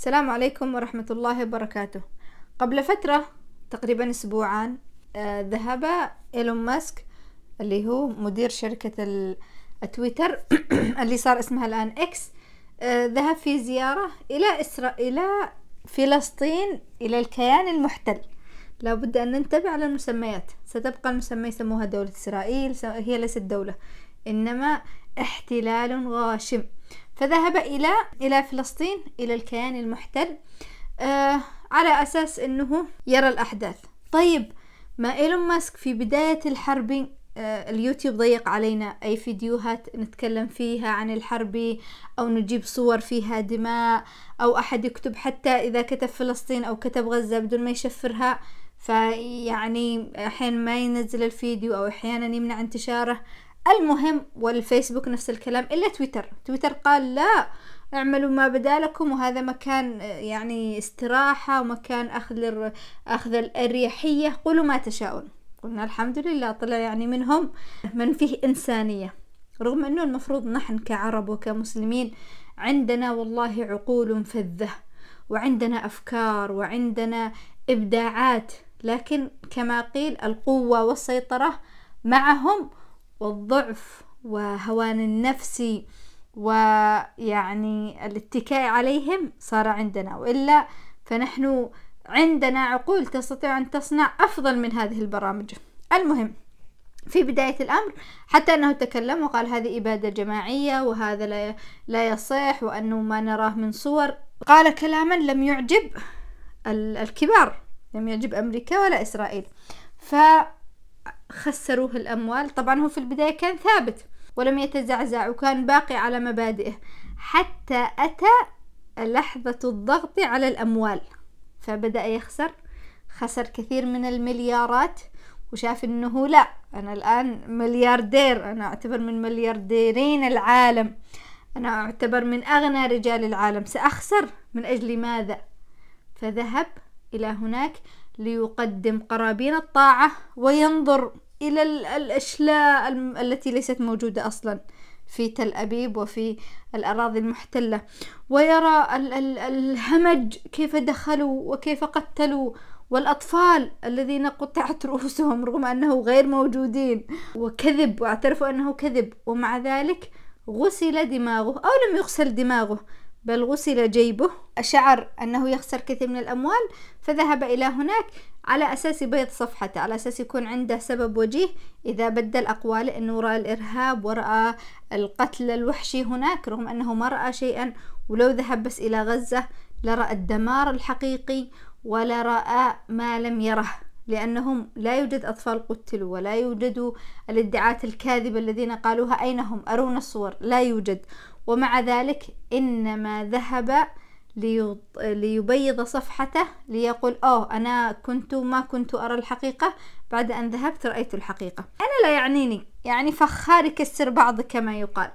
السلام عليكم ورحمة الله وبركاته قبل فترة تقريبا أسبوعان آه، ذهب إيلون ماسك اللي هو مدير شركة التويتر اللي صار اسمها الآن إكس آه، ذهب في زيارة إلى إسرا إلى فلسطين إلى الكيان المحتل لابد أن ننتبه على المسميات ستبقى المسمى يسموها دولة إسرائيل هي ليست دولة إنما احتلال غاشم فذهب إلى إلى فلسطين إلى الكيان المحتل آه على أساس أنه يرى الأحداث طيب ما إيلون ماسك في بداية الحرب آه، اليوتيوب ضيق علينا أي فيديوهات نتكلم فيها عن الحرب أو نجيب صور فيها دماء أو أحد يكتب حتى إذا كتب فلسطين أو كتب غزة بدون ما يشفرها فيعني أحيانا ما ينزل الفيديو أو أحيانا يمنع انتشاره المهم والفيسبوك نفس الكلام إلا تويتر تويتر قال لا اعملوا ما بدالكم وهذا مكان آه، يعني استراحة ومكان أخذ, أخذ الأريحية قولوا ما تشاءون قلنا الحمد لله طلع يعني منهم من فيه إنسانية رغم أنه المفروض نحن كعرب وكمسلمين عندنا والله عقول فذة وعندنا أفكار وعندنا إبداعات لكن كما قيل القوة والسيطرة معهم والضعف وهوان النفسي ويعني الاتكاء عليهم صار عندنا والا فنحن عندنا عقول تستطيع ان تصنع افضل من هذه البرامج المهم في بداية الأمر حتى أنه تكلم وقال هذه إبادة جماعية وهذا لا لا يصح وأنه ما نراه من صور قال كلاما لم يعجب الكبار لم يعجب أمريكا ولا إسرائيل ف خسروه الأموال طبعا هو في البداية كان ثابت ولم يتزعزع وكان باقي على مبادئه حتى أتى لحظة الضغط على الأموال فبدأ يخسر خسر كثير من المليارات وشاف انه لا انا الان ملياردير انا اعتبر من مليارديرين العالم انا اعتبر من اغنى رجال العالم ساخسر من اجل ماذا فذهب إلى هناك ليقدم قرابين الطاعة وينظر إلى الأشلاء التي ليست موجودة أصلا في تل أبيب وفي الأراضي المحتلة ويرى ال- ال- الهمج كيف دخلوا وكيف قتلوا والأطفال الذين قطعت رؤوسهم رغم أنه غير موجودين وكذب واعترفوا أنه كذب ومع ذلك غسل دماغه أو لم يغسل دماغه بل غسل جيبه شعر أنه يخسر كثير من الأموال فذهب إلى هناك على أساس بيض صفحته على أساس يكون عنده سبب وجيه إذا بدل أقواله أنه رأى الإرهاب ورأى القتل الوحشي هناك رغم أنه ما رأى شيئا ولو ذهب بس إلى غزة لرأى الدمار الحقيقي ولا رأى ما لم يره لأنهم لا يوجد أطفال قتلوا ولا يوجد الادعاءات الكاذبة الذين قالوها أين هم أرونا الصور لا يوجد ومع ذلك إنما ذهب ليبيض صفحته ليقول أوه أنا كنت ما كنت أرى الحقيقة بعد أن ذهبت رأيت الحقيقة أنا لا يعنيني يعني فخار يكسر بعض كما يقال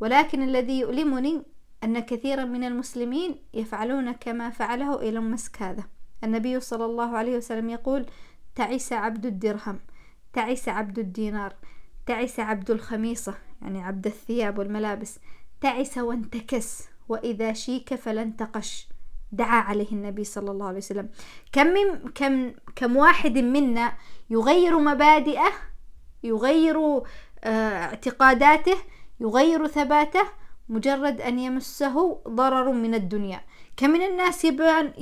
ولكن الذي يؤلمني أن كثيرا من المسلمين يفعلون كما فعله إيلون ماسك هذا النبي صلى الله عليه وسلم يقول تعس عبد الدرهم تعس عبد الدينار تعس عبد الخميصة يعني عبد الثياب والملابس تعس وانتكس وإذا شيك فلا انتقش دعا عليه النبي صلى الله عليه وسلم كم من كم كم واحد منا يغير مبادئه يغير آه، اعتقاداته يغير ثباته مجرد أن يمسه ضرر من الدنيا كم من الناس يبان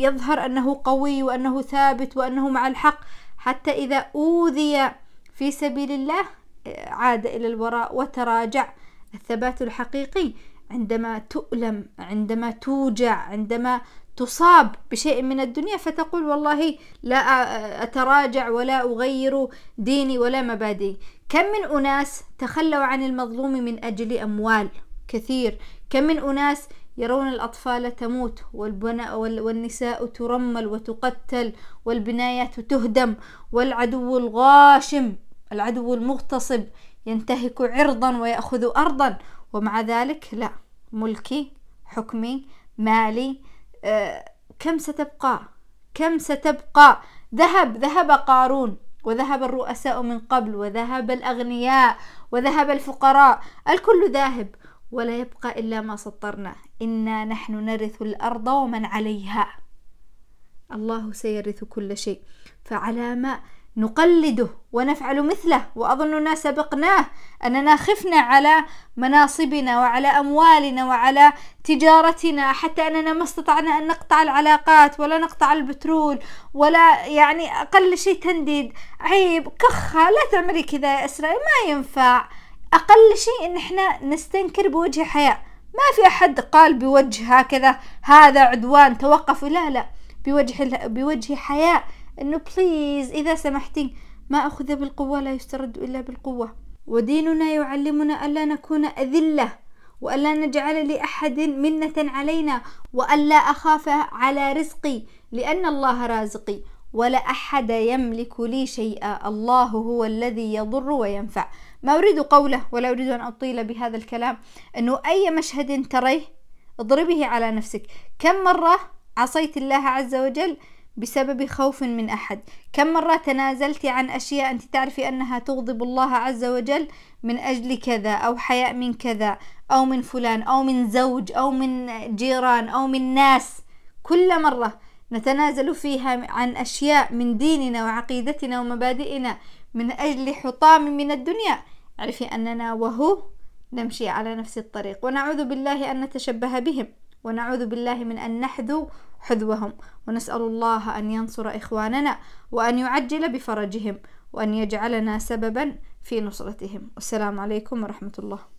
يظهر أنه قوي وأنه ثابت وأنه مع الحق حتى إذا أوذي في سبيل الله آه، عاد إلى الوراء وتراجع الثبات الحقيقي عندما تؤلم عندما توجع عندما تصاب بشيء من الدنيا فتقول والله لا أتراجع ولا أغير ديني ولا مبادئي كم من أناس تخلوا عن المظلوم من أجل أموال كثير كم من أناس يرون الأطفال تموت والبناء والنساء ترمل وتقتل والبنايات تهدم والعدو الغاشم العدو المغتصب ينتهك عرضا ويأخذ أرضا ومع ذلك لا ملكي حكمي مالي أه كم ستبقى كم ستبقى ذهب ذهب قارون وذهب الرؤساء من قبل وذهب الأغنياء وذهب الفقراء الكل ذاهب ولا يبقى إلا ما سطرنا إنا نحن نرث الأرض ومن عليها الله سيرث كل شيء فعلى ما نقلده ونفعل مثله وأظننا سبقناه أننا خفنا على مناصبنا وعلى أموالنا وعلى تجارتنا حتى أننا ما استطعنا أن نقطع العلاقات ولا نقطع البترول ولا يعني أقل شيء تنديد عيب كخة لا تعملي كذا يا إسرائيل ما ينفع أقل شيء إن إحنا نستنكر بوجه حياء ما في أحد قال بوجه هكذا هذا عدوان توقف لا لا بوجه بوجه حياء أنه بليز إذا سمحتي ما أخذ بالقوة لا يسترد إلا بالقوة وديننا يعلمنا ألا نكون أذلة وألا نجعل لأحد منة علينا وألا أخاف على رزقي لأن الله رازقي ولا أحد يملك لي شيئا الله هو الذي يضر وينفع ما أريد قوله ولا أريد أن أطيل بهذا الكلام أنه أي مشهد تريه اضربه على نفسك كم مرة عصيت الله عز وجل بسبب خوف من أحد كم مرة تنازلت عن أشياء أنت تعرفي أنها تغضب الله عز وجل من أجل كذا أو حياء من كذا أو من فلان أو من زوج أو من جيران أو من ناس كل مرة نتنازل فيها عن أشياء من ديننا وعقيدتنا ومبادئنا من أجل حطام من الدنيا اعرفي أننا وهو نمشي على نفس الطريق ونعوذ بالله أن نتشبه بهم ونعوذ بالله من أن نحذو حذوهم ونسأل الله أن ينصر إخواننا وأن يعجل بفرجهم وأن يجعلنا سببا في نصرتهم والسلام عليكم ورحمة الله